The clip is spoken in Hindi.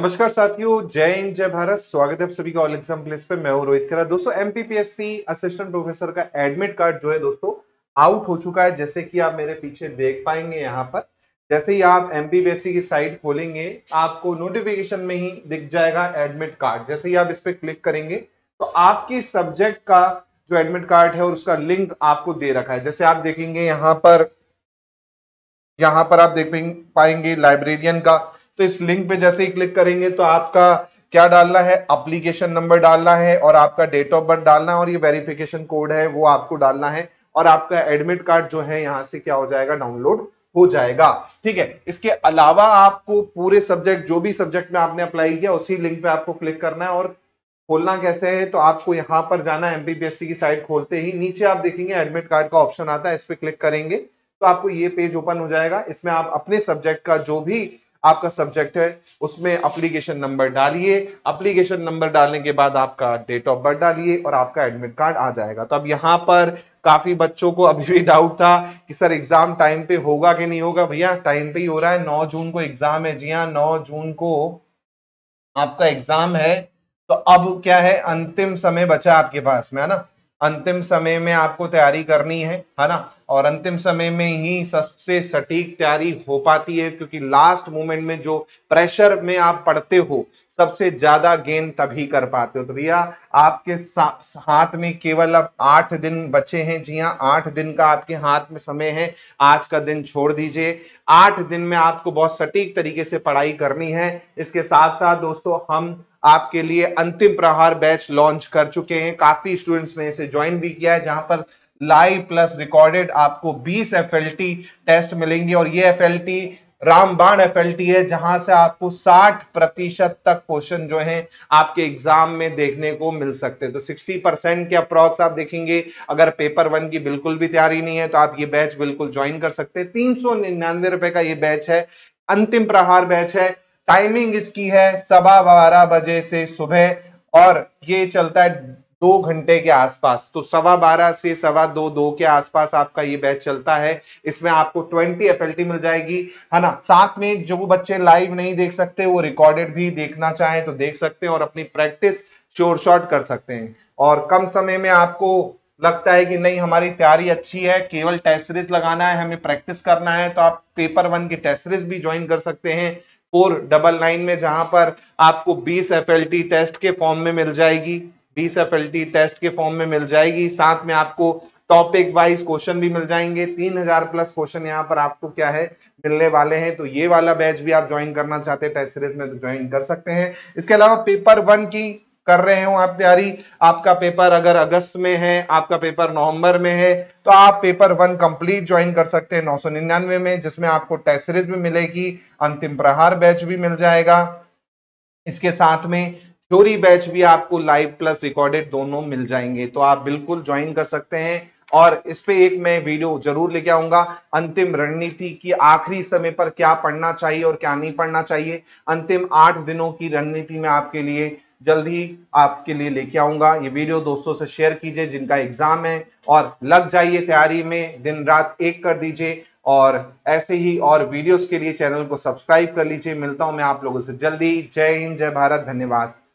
नमस्कार साथियों जय हिंद जय भारत स्वागत है आप सभी का ऑल एग्जाम प्लेस पे मैं हूं रोहित खेरा दोस्तों एमपीपीएससी असिस्टेंट प्रोफेसर का एडमिट कार्ड जो है दोस्तों आउट हो चुका है जैसे कि आप मेरे पीछे देख पाएंगे यहाँ पर जैसे ही आप एमपीपीएससी की साइट खोलेंगे आपको नोटिफिकेशन में ही दिख जाएगा एडमिट कार्ड जैसे ही आप इस पर क्लिक करेंगे तो आपकी सब्जेक्ट का जो एडमिट कार्ड है और उसका लिंक आपको दे रखा है जैसे आप देखेंगे यहाँ पर यहाँ पर आप देख पाएंगे लाइब्रेरियन का तो इस लिंक पे जैसे ही क्लिक करेंगे तो आपका क्या डालना है अप्लीकेशन नंबर डालना है और आपका डेट ऑफ बर्थ डालना है और ये वेरिफिकेशन कोड है वो आपको डालना है और आपका एडमिट कार्ड जो है यहाँ से क्या हो जाएगा डाउनलोड हो जाएगा ठीक है इसके अलावा आपको पूरे सब्जेक्ट जो भी सब्जेक्ट में आपने अप्लाई किया उसी लिंक पे आपको क्लिक करना है और खोलना कैसे है तो आपको यहाँ पर जाना है एमपीपीएससी की साइट खोलते ही नीचे आप देखेंगे एडमिट कार्ड का ऑप्शन आता है इस पर क्लिक करेंगे तो आपको ये पेज ओपन हो जाएगा इसमें आप अपने सब्जेक्ट का जो भी आपका सब्जेक्ट है उसमें अप्लीकेशन नंबर डालिए अप्लीकेशन नंबर डालने के बाद आपका डेट ऑफ बर्थ डालिए और आपका एडमिट कार्ड आ जाएगा तो अब यहाँ पर काफी बच्चों को अभी भी डाउट था कि सर एग्जाम टाइम पे होगा कि नहीं होगा भैया टाइम पे ही हो रहा है नौ जून को एग्जाम है जी हाँ नौ जून को आपका एग्जाम है तो अब क्या है अंतिम समय बचा आपके पास में है ना अंतिम समय में आपको तैयारी करनी है है ना और अंतिम समय में ही सबसे सटीक तैयारी हो पाती है क्योंकि लास्ट मोमेंट में जो प्रेशर में आप पढ़ते हो सबसे ज्यादा गेन तभी कर पाते हो तो भैया आपके हाथ में केवल अब आठ दिन बचे हैं जी हाँ आठ दिन का आपके हाथ में समय है आज का दिन छोड़ दीजिए आठ दिन में आपको बहुत सटीक तरीके से पढ़ाई करनी है इसके साथ साथ दोस्तों हम आपके लिए अंतिम प्रहार बैच लॉन्च कर चुके हैं काफी स्टूडेंट्स ने इसे ज्वाइन भी किया है जहां पर लाइव प्लस रिकॉर्डेड आपको 20 एफ टेस्ट मिलेंगे और ये एफ रामबाण एफ है जहां से आपको 60 प्रतिशत तक क्वेश्चन जो है आपके एग्जाम में देखने को मिल सकते हैं तो 60 परसेंट के अप्रॉक्स आप देखेंगे अगर पेपर वन की बिल्कुल भी तैयारी नहीं है तो आप ये बैच बिल्कुल ज्वाइन कर सकते हैं तीन सौ निन्यानवे रुपए का ये बैच है अंतिम प्रहार बैच है टाइमिंग इसकी है सवा बारह बजे से सुबह और ये चलता है दो घंटे के आसपास तो सवा बारह से सवा दो दो के आसपास आपका ये बैच चलता है इसमें आपको ट्वेंटी एफ मिल जाएगी है ना साथ में जो बच्चे लाइव नहीं देख सकते वो रिकॉर्डेड भी देखना चाहें तो देख सकते हैं और अपनी प्रैक्टिस शोर शॉर्ट कर सकते हैं और कम समय में आपको लगता है कि नहीं हमारी तैयारी अच्छी है केवल टेस्ट सीरीज लगाना है हमें प्रैक्टिस करना है तो आप पेपर वन की टेस्ट सीरीज भी ज्वाइन कर सकते हैं फोर डबल नाइन में जहां पर आपको बीस एफ टेस्ट के फॉर्म में मिल जाएगी बीस एफ टेस्ट के फॉर्म में मिल जाएगी साथ में आपको टॉपिक वाइज क्वेश्चन भी मिल जाएंगे तीन हजार प्लस क्वेश्चन यहाँ पर आपको क्या है मिलने वाले हैं तो ये वाला बैच भी आप ज्वाइन करना चाहते हैं टेस्ट सीरीज में तो ज्वाइन कर सकते हैं इसके अलावा पेपर वन की कर रहे हो आप तैयारी आपका पेपर अगर अगस्त में है आपका पेपर नवंबर में है तो आप पेपर वन कंप्लीट ज्वाइन कर सकते हैं नौ सौ निन्यानवे में जिसमें आपको टेस्ट सीरीज भी मिलेगी अंतिम प्रहार बैच भी मिल जाएगा इसके साथ में थ्योरी बैच भी आपको लाइव प्लस रिकॉर्डेड दोनों मिल जाएंगे तो आप बिल्कुल ज्वाइन कर सकते हैं और इस पे एक मैं वीडियो जरूर लेके आऊंगा अंतिम रणनीति की आखिरी समय पर क्या पढ़ना चाहिए और क्या नहीं पढ़ना चाहिए अंतिम आठ दिनों की रणनीति में आपके लिए जल्द ही आपके लिए लेके आऊंगा ये वीडियो दोस्तों से शेयर कीजिए जिनका एग्जाम है और लग जाइए तैयारी में दिन रात एक कर दीजिए और ऐसे ही और वीडियोस के लिए चैनल को सब्सक्राइब कर लीजिए मिलता हूं मैं आप लोगों से जल्दी जय हिंद जय भारत धन्यवाद